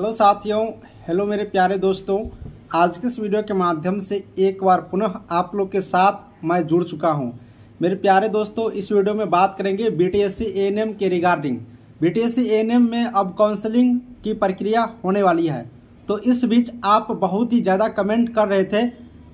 hello साथियों hello मेरे प्यारे दोस्तों आज के इस वीडियो के माध्यम से एक बार पुनः आप लोग के साथ मैं जुड़ चुका हूं मेरे प्यारे दोस्तों इस वीडियो में बात करेंगे B T S C N के regarding B T S C N में अब काउंसलिंग की प्रक्रिया होने वाली है तो इस बीच आप बहुत ही ज़्यादा कमेंट कर रहे थे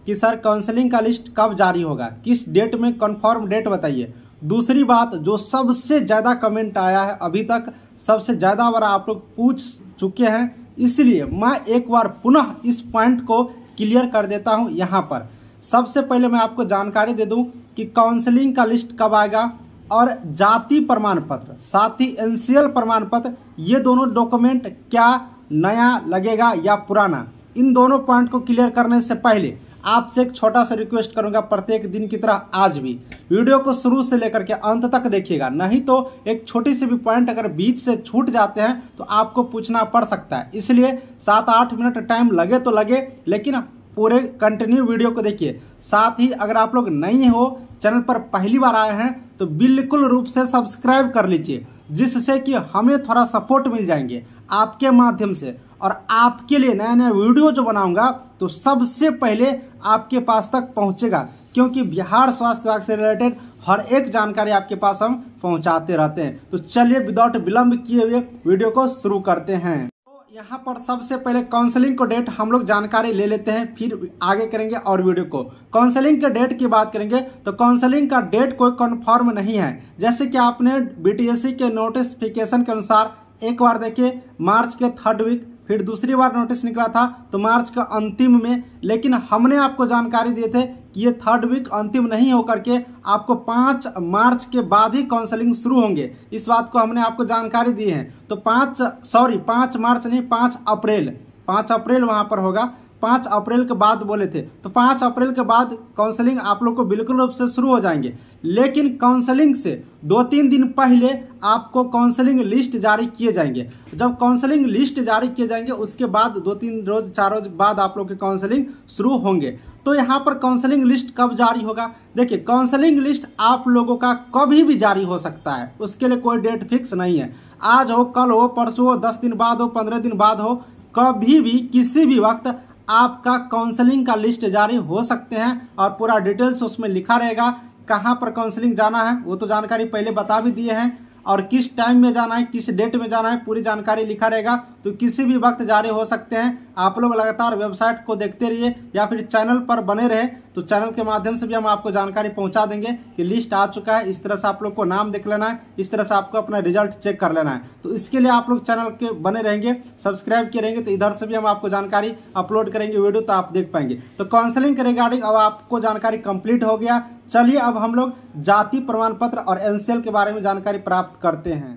कि सर काउंसलिंग का लिस्ट कब जारी होगा किस डेट में कन्फर्म डेट बताइए दूसरी बात जो सबसे ज़्यादा कमेंट आया है अभी तक सबसे ज़्यादा बार आप लोग पूछ चुके हैं इसलिए मैं एक बार पुनः इस पॉइंट को क्लियर कर देता हूँ यहाँ पर सबसे पहले मैं आपको जानकारी दे दूँ कि काउंसलिंग का लिस्ट कब आएगा और जाति प्रमाण पत्र साथ ही एन प्रमाण पत्र ये दोनों डॉक्यूमेंट क्या नया लगेगा या पुराना इन दोनों पॉइंट को क्लियर करने से पहले आपसे एक छोटा सा रिक्वेस्ट करूंगा प्रत्येक दिन की तरह आज भी वीडियो को शुरू से लेकर के अंत तक देखिएगा नहीं तो एक छोटी सी भी पॉइंट अगर बीच से छूट जाते हैं तो आपको पूछना पड़ सकता है इसलिए सात आठ मिनट टाइम लगे तो लगे लेकिन पूरे कंटिन्यू वीडियो को देखिए साथ ही अगर आप लोग नई हो चैनल पर पहली बार आए हैं तो बिल्कुल रूप से सब्सक्राइब कर लीजिए जिससे कि हमें थोड़ा सपोर्ट मिल जाएंगे आपके माध्यम से और आपके लिए नया नया वीडियो जो बनाऊंगा तो सबसे पहले आपके पास तक पहुंचेगा क्योंकि बिहार स्वास्थ्य विभाग से रिलेटेड हर एक जानकारी आपके पास हम पहुंचाते रहते हैं तो चलिए विदाउट विलंब किए हुए वीडियो को शुरू करते हैं तो यहाँ पर सबसे पहले काउंसलिंग को डेट हम लोग जानकारी ले लेते हैं फिर आगे करेंगे और वीडियो को काउंसलिंग के डेट की बात करेंगे तो काउंसलिंग का डेट कोई कन्फर्म नहीं है जैसे कि आपने बी e के नोटिसफिकेशन के अनुसार एक बार देखिए मार्च के थर्ड वीक फिर दूसरी बार नोटिस निकला था तो मार्च का अंतिम में लेकिन हमने आपको जानकारी दिए थे कि ये थर्ड वीक अंतिम नहीं होकर के आपको पांच मार्च के बाद ही काउंसलिंग शुरू होंगे इस बात को हमने आपको जानकारी दी है तो पांच सॉरी पांच मार्च नहीं पांच अप्रैल पांच अप्रैल वहां पर होगा पाँच अप्रैल के बाद बोले थे तो पाँच अप्रैल के बाद काउंसलिंग आप लोग को बिल्कुल रूप से शुरू हो जाएंगे लेकिन काउंसलिंग से दो तीन दिन पहले आपको काउंसलिंग लिस्ट जारी किए जाएंगे जब काउंसलिंग लिस्ट जारी किए जाएंगे उसके बाद दो तीन रोज चार रोज बाद आप लोग के काउंसलिंग शुरू होंगे तो यहाँ पर काउंसलिंग लिस्ट कब जारी होगा देखिए काउंसलिंग लिस्ट आप लोगों का कभी भी जारी हो सकता है उसके लिए कोई डेट फिक्स नहीं है आज हो कल हो परसों हो दस दिन बाद हो पंद्रह दिन बाद हो कभी भी किसी भी वक्त आपका काउंसलिंग का लिस्ट जारी हो सकते हैं और पूरा डिटेल्स उसमें लिखा रहेगा कहाँ पर काउंसलिंग जाना है वो तो जानकारी पहले बता भी दिए हैं और किस टाइम में जाना है किस डेट में जाना है पूरी जानकारी लिखा रहेगा तो किसी भी वक्त जारी हो सकते हैं आप लोग लगातार वेबसाइट को देखते रहिए या फिर चैनल पर बने रहे तो चैनल के माध्यम से भी हम आपको जानकारी पहुंचा देंगे कि लिस्ट आ चुका है इस तरह से आप लोग को नाम देख लेना है इस तरह से आपको अपना रिजल्ट चेक कर लेना है तो इसके लिए आप लोग चैनल के बने रहेंगे सब्सक्राइब किए रहेंगे तो इधर से भी हम आपको जानकारी अपलोड करेंगे वीडियो तो आप देख पाएंगे तो काउंसलिंग के रिगार्डिंग अब आपको जानकारी कंप्लीट हो गया चलिए अब हम लोग जाति प्रमाण पत्र और एनसीएल के बारे में जानकारी प्राप्त करते हैं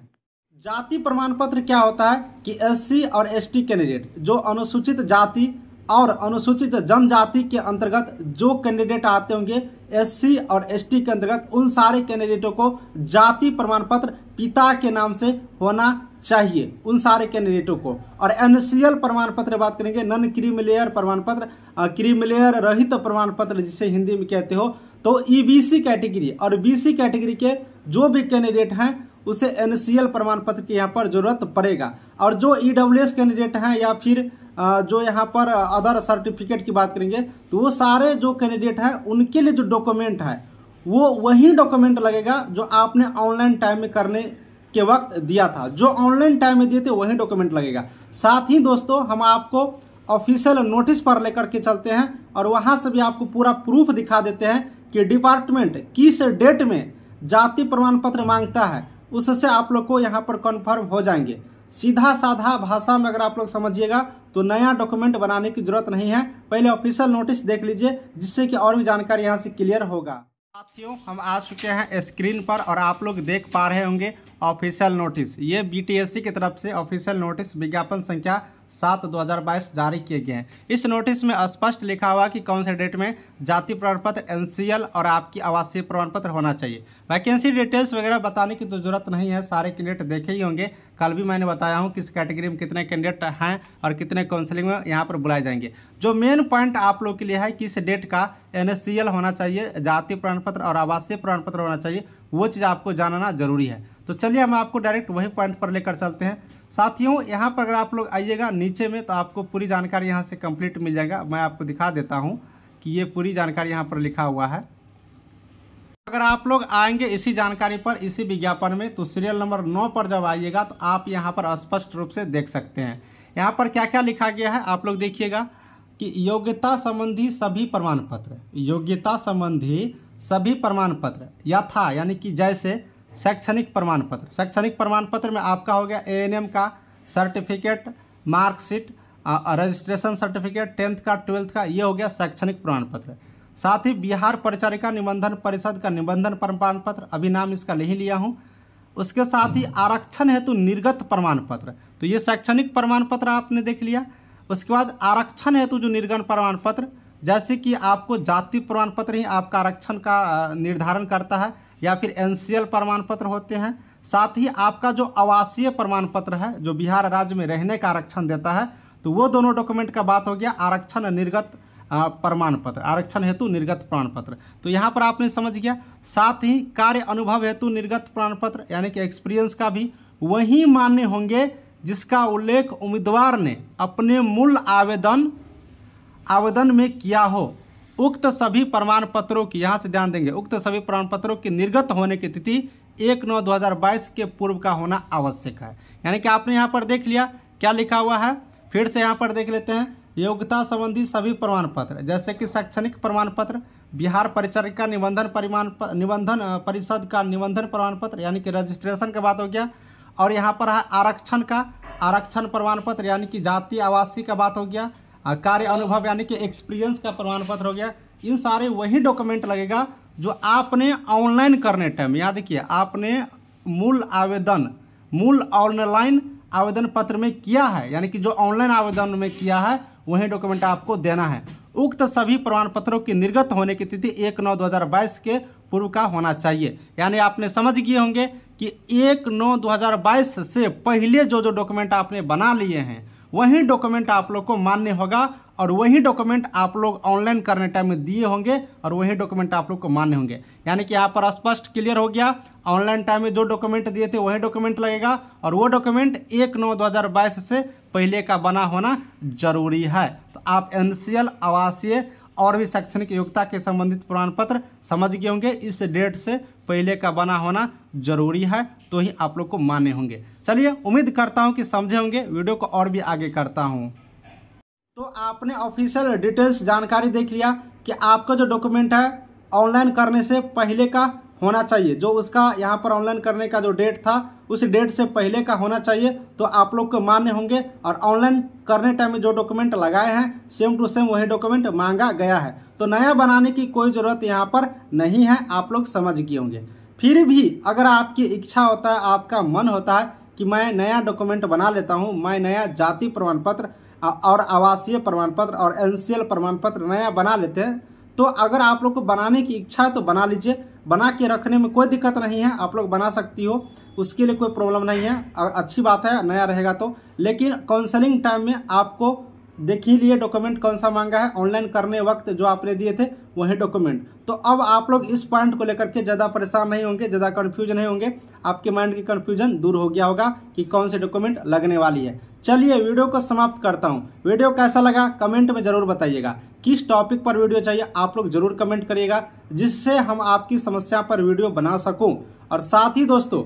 जाति प्रमाण पत्र क्या होता है कि एससी और एसटी कैंडिडेट जो अनुसूचित जाति और अनुसूचित जनजाति के अंतर्गत जो कैंडिडेट आते होंगे एससी और एसटी के अंतर्गत उन सारे कैंडिडेटों को जाति प्रमाण पत्र पिता के नाम से होना चाहिए उन सारे कैंडिडेटों को और एनसीएल प्रमाण पत्र बात करेंगे नन क्रीमिलेयर प्रमाण पत्र क्रीमिलेयर रहित प्रमाण पत्र जिसे हिंदी में कहते हो तो ईबीसी कैटेगरी और बीसी कैटेगरी के जो भी कैंडिडेट हैं उसे एनसीएल प्रमाण पत्र की यहाँ पर जरूरत पड़ेगा और जो ई e कैंडिडेट हैं या फिर जो यहाँ पर अदर सर्टिफिकेट की बात करेंगे तो वो सारे जो कैंडिडेट हैं उनके लिए जो डॉक्यूमेंट है वो वही डॉक्यूमेंट लगेगा जो आपने ऑनलाइन टाइम में करने के वक्त दिया था जो ऑनलाइन टाइम में दिए थे वही डॉक्यूमेंट लगेगा साथ ही दोस्तों हम आपको ऑफिशियल नोटिस पर लेकर के चलते हैं और वहां से भी आपको पूरा प्रूफ दिखा देते हैं कि डिपार्टमेंट किस डेट में जाति प्रमाण पत्र मांगता है उससे आप लोग को यहाँ पर कन्फर्म हो जाएंगे सीधा साधा भाषा में अगर आप लोग समझिएगा तो नया डॉक्यूमेंट बनाने की जरूरत नहीं है पहले ऑफिशियल नोटिस देख लीजिए जिससे कि और भी जानकारी यहाँ से क्लियर होगा साथियों हम आ चुके हैं स्क्रीन पर और आप लोग देख पा रहे होंगे ऑफिशियल नोटिस ये बीटीएससी की तरफ से ऑफिशियल नोटिस विज्ञापन संख्या सात बाईस जारी किए गए हैं इस नोटिस में स्पष्ट लिखा हुआ कि कौन से डेट में जाति प्रमाण पत्र एन और आपकी आवासीय प्रमाण पत्र होना चाहिए वैकेंसी डिटेल्स वगैरह बताने की तो जरूरत नहीं है सारे कैंडिडेट देखे ही होंगे कल भी मैंने बताया हूँ किस कैटेगरी में कितने कैंडिडेट हैं और कितने काउंसिलिंग में यहाँ पर बुलाए जाएंगे जो मेन पॉइंट आप लोग के लिए है किस डेट का एन होना चाहिए जाति प्रमाण पत्र और आवासीय प्रमाण पत्र होना चाहिए वो चीज़ आपको जानना जरूरी है तो चलिए हम आपको डायरेक्ट वही पॉइंट पर लेकर चलते हैं साथियों यहाँ पर अगर आप लोग आइएगा नीचे में तो आपको पूरी जानकारी यहाँ से कंप्लीट मिल जाएगा मैं आपको दिखा देता हूँ कि ये पूरी जानकारी यहाँ पर लिखा हुआ है अगर आप लोग आएंगे इसी जानकारी पर इसी विज्ञापन में तो सीरियल नंबर नौ पर जब आइएगा तो आप यहाँ पर स्पष्ट रूप से देख सकते हैं यहाँ पर क्या क्या लिखा गया है आप लोग देखिएगा कि योग्यता संबंधी सभी प्रमाण पत्र योग्यता संबंधी सभी प्रमाण पत्र यथा यानी कि जैसे शैक्षणिक प्रमाण पत्र शैक्षणिक प्रमाण पत्र में आपका हो गया एएनएम का certificate marksheet registration certificate tenth का ट्वेल्थ का ये हो गया शैक्षणिक प्रमाण पत्र साथ ही बिहार परिचारिका निबंधन परिषद का निबंधन प्रमाण पत्र अभी नाम इसका नहीं लिया हूँ उसके साथ ही आरक्षण हेतु निर्गत प्रमाण पत्र तो ये शैक्षणिक प्रमाण पत्र आपने देख लिया उसके बाद आरक्षण हेतु जो निर्गत प्रमाण पत्र जैसे कि आपको जाति प्रमाण पत्र ही आपका आरक्षण का निर्धारण करता है या फिर एन प्रमाण पत्र होते हैं साथ ही आपका जो आवासीय प्रमाण पत्र है जो बिहार राज्य में रहने का आरक्षण देता है तो वो दोनों डॉक्यूमेंट का बात हो गया आरक्षण निर्गत प्रमाण पत्र आरक्षण हेतु निर्गत प्रमाण पत्र तो यहाँ पर आपने समझ गया साथ ही कार्य अनुभव हेतु निर्गत प्रमाण पत्र यानी कि एक्सपीरियंस का भी वही मान्य होंगे जिसका उल्लेख उम्मीदवार ने अपने मूल आवेदन आवेदन में किया हो उक्त सभी प्रमाण पत्रों की यहाँ से ध्यान देंगे उक्त सभी प्रमाण पत्रों की निर्गत होने की तिथि एक नौ दो हज़ार बाईस के पूर्व का होना आवश्यक है यानी कि आपने यहाँ पर देख लिया क्या लिखा हुआ है फिर से यहाँ पर देख लेते हैं योग्यता संबंधी सभी प्रमाण पत्र जैसे कि शैक्षणिक प्रमाण पत्र बिहार परिचर्का निबंधन परिमाण निबंधन परिषद का निबंधन प्रमाण पत्र यानी कि रजिस्ट्रेशन का बात हो गया और यहाँ पर है आरक्षण का आरक्षण प्रमाण पत्र यानी कि जाति आवासीय का बात हो गया कार्य अनुभव यानी कि एक्सपीरियंस का प्रमाण पत्र हो गया इन सारे वही डॉक्यूमेंट लगेगा जो आपने ऑनलाइन करने टाइम याद किया आपने मूल आवेदन मूल ऑनलाइन आवेदन पत्र में किया है यानी कि जो ऑनलाइन आवेदन में किया है वही डॉक्यूमेंट आपको देना है उक्त सभी प्रमाण पत्रों की निर्गत होने की तिथि एक नौ दो हज़ार बाईस के पूर्व का होना चाहिए यानी आपने समझ गए होंगे कि एक नौ दो हज़ार बाईस से पहले जो जो डॉक्यूमेंट आपने बना लिए हैं वही डॉक्यूमेंट आप लोग को मान्य होगा और वही डॉक्यूमेंट आप लोग ऑनलाइन करने टाइम में दिए होंगे और वही डॉक्यूमेंट आप लोग को मान्य होंगे यानी कि यहाँ पर स्पष्ट क्लियर हो गया ऑनलाइन टाइम में जो डॉक्यूमेंट दिए थे वही डॉक्यूमेंट लगेगा और वो डॉक्यूमेंट एक नौ दो हज़ार बाईस से पहले का बना होना जरूरी है तो आप एन आवासीय और भी शैक्षणिक योग्यता के संबंधित प्रमाण पत्र समझ गए होंगे इस डेट से पहले का बना होना जरूरी है तो ही आप लोग को माने होंगे चलिए उम्मीद करता हूँ कि समझे होंगे वीडियो को और भी आगे करता हूँ तो आपने ऑफिशियल डिटेल्स जानकारी देख लिया कि आपका जो डॉक्यूमेंट है ऑनलाइन करने से पहले का होना चाहिए जो उसका यहाँ पर ऑनलाइन करने का जो डेट था उस डेट से पहले का होना चाहिए तो आप लोग को मान्य होंगे और ऑनलाइन करने टाइम में जो डॉक्यूमेंट लगाए हैं सेम टू सेम वही डॉक्यूमेंट मांगा गया है तो नया बनाने की कोई ज़रूरत यहाँ पर नहीं है आप लोग समझ गए होंगे फिर भी अगर आपकी इच्छा होता है आपका मन होता है कि मैं नया डॉक्यूमेंट बना लेता हूँ मैं नया जाति प्रमाण पत्र और आवासीय प्रमाण पत्र और एल प्रमाण पत्र नया बना लेते हैं तो अगर आप लोग को बनाने की इच्छा है तो बना लीजिए बना के रखने में कोई दिक्कत नहीं है आप लोग बना सकती हो उसके लिए कोई प्रॉब्लम नहीं है अच्छी बात है नया रहेगा तो लेकिन काउंसलिंग टाइम में आपको देख ही लिए डॉक्यूमेंट कौन सा मांगा है ऑनलाइन करने वक्त जो आपने दिए थे वही डॉक्यूमेंट तो अब आप लोग इस पॉइंट को लेकर के ज़्यादा परेशान नहीं होंगे ज़्यादा कन्फ्यूज नहीं होंगे आपके माइंड की कन्फ्यूजन दूर हो गया होगा कि कौन सी डॉक्यूमेंट लगने वाली है चलिए वीडियो को समाप्त करता हूँ वीडियो कैसा लगा कमेंट में ज़रूर बताइएगा किस टॉपिक पर वीडियो चाहिए आप लोग ज़रूर कमेंट करिएगा जिससे हम आपकी समस्या पर वीडियो बना सकूँ और साथ ही दोस्तों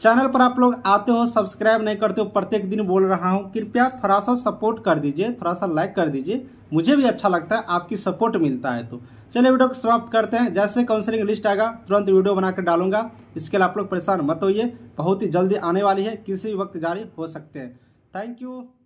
चैनल पर आप लोग आते हो सब्सक्राइब नहीं करते हो प्रत्येक दिन बोल रहा हूँ कृपया थोड़ा सा सपोर्ट कर दीजिए थोड़ा सा लाइक कर दीजिए मुझे भी अच्छा लगता है आपकी सपोर्ट मिलता है तो चलिए वीडियो को समाप्त करते हैं जैसे काउंसलिंग लिस्ट आएगा तुरंत वीडियो बनाकर डालूंगा इसके लिए आप लोग परेशान मत होइए बहुत ही जल्दी आने वाली है किसी भी वक्त जारी हो सकते हैं थैंक यू